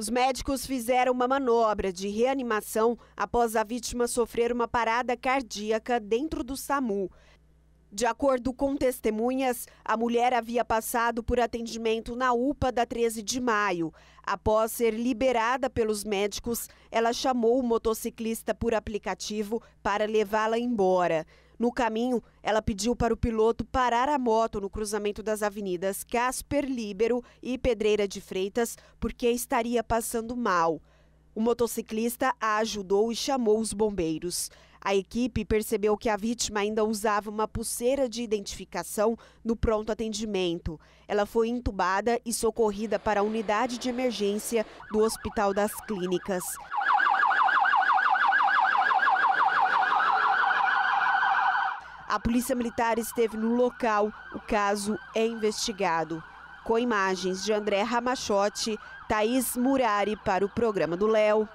Os médicos fizeram uma manobra de reanimação após a vítima sofrer uma parada cardíaca dentro do SAMU. De acordo com testemunhas, a mulher havia passado por atendimento na UPA da 13 de maio. Após ser liberada pelos médicos, ela chamou o motociclista por aplicativo para levá-la embora. No caminho, ela pediu para o piloto parar a moto no cruzamento das avenidas Casper Líbero e Pedreira de Freitas, porque estaria passando mal. O motociclista a ajudou e chamou os bombeiros. A equipe percebeu que a vítima ainda usava uma pulseira de identificação no pronto atendimento. Ela foi entubada e socorrida para a unidade de emergência do Hospital das Clínicas. A polícia militar esteve no local, o caso é investigado. Com imagens de André Ramachotti, Thaís Murari para o programa do Léo.